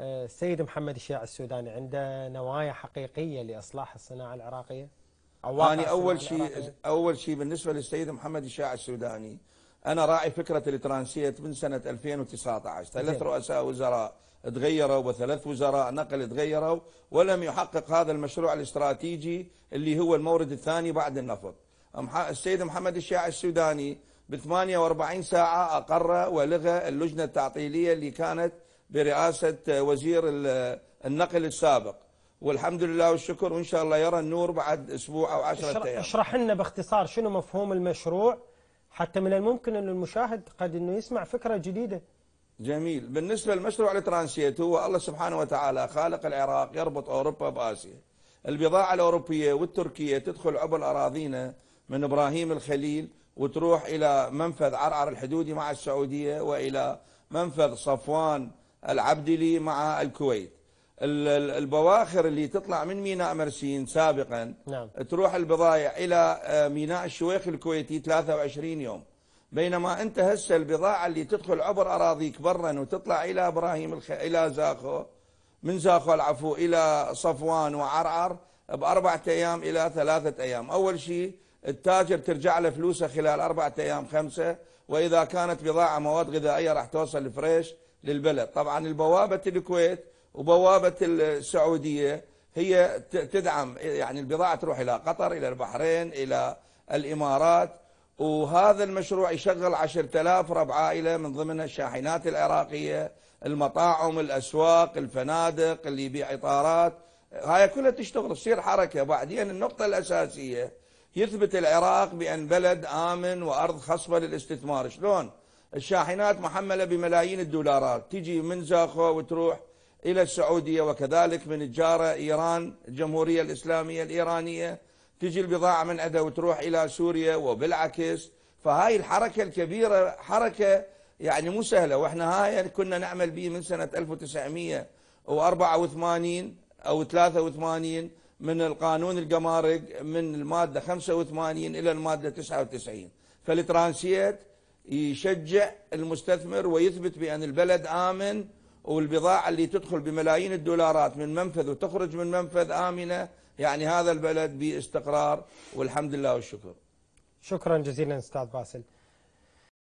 آه، السيد محمد الشيع السوداني عنده نوايا حقيقية لإصلاح الصناعة العراقية أو أنا أول شيء أول شيء بالنسبة للسيد محمد الشيع السوداني أنا راعي فكرة الترانسيت من سنة 2019 ثلاث رؤساء وزراء تغيروا وثلاث وزراء نقل تغيروا ولم يحقق هذا المشروع الاستراتيجي اللي هو المورد الثاني بعد النفط السيد محمد الشيع السوداني ب 48 ساعة أقر ولغى اللجنة التعطيلية اللي كانت برئاسة وزير النقل السابق والحمد لله والشكر وإن شاء الله يرى النور بعد أسبوع أو عشرة أيام اشرح لنا باختصار شنو مفهوم المشروع حتى من الممكن أن المشاهد قد أنه يسمع فكرة جديدة جميل بالنسبة للمشروع الترانسيت هو الله سبحانه وتعالى خالق العراق يربط أوروبا بآسيا البضاعة الأوروبية والتركية تدخل عبر أراضينا من إبراهيم الخليل وتروح إلى منفذ عرعر الحدودي مع السعودية وإلى منفذ صفوان العبدلي مع الكويت البواخر اللي تطلع من ميناء مرسين سابقا نعم. تروح البضائع إلى آه، ميناء الشويخ الكويتي 23 يوم بينما أنت هسه البضاعة اللي تدخل عبر أراضيك برا وتطلع إلى إبراهيم الخ... إلى زاخو من زاخو العفو إلى صفوان وعرعر بأربعة أيام إلى ثلاثة أيام أول شيء التاجر ترجع له فلوسه خلال أربعة أيام خمسة وإذا كانت بضاعة مواد غذائية راح توصل فريش للبلد طبعا البوابة الكويت وبوابة السعودية هي تدعم يعني البضاعة تروح إلى قطر إلى البحرين إلى الإمارات وهذا المشروع يشغل 10000 ربع عائلة من ضمنها الشاحنات العراقية المطاعم الأسواق الفنادق اللي يبيع إطارات هاي كلها تشتغل تصير حركة بعدين النقطة الأساسية يثبت العراق بأن بلد آمن وأرض خصبة للاستثمار شلون؟ الشاحنات محملة بملايين الدولارات تجي من زاخو وتروح إلى السعودية وكذلك من الجارة إيران الجمهورية الإسلامية الإيرانية تجي البضاعة من عندها وتروح إلى سوريا وبالعكس فهاي الحركة الكبيرة حركة يعني مو سهلة وإحنا هاي يعني كنا نعمل به من سنة 1984 أو 83 من القانون القمارق من المادة 85 إلى المادة 99 فالترانسيت يشجع المستثمر ويثبت بأن البلد آمن والبضاعة اللي تدخل بملايين الدولارات من منفذ وتخرج من منفذ آمنة يعني هذا البلد باستقرار والحمد لله والشكر شكرا جزيلا أستاذ باسل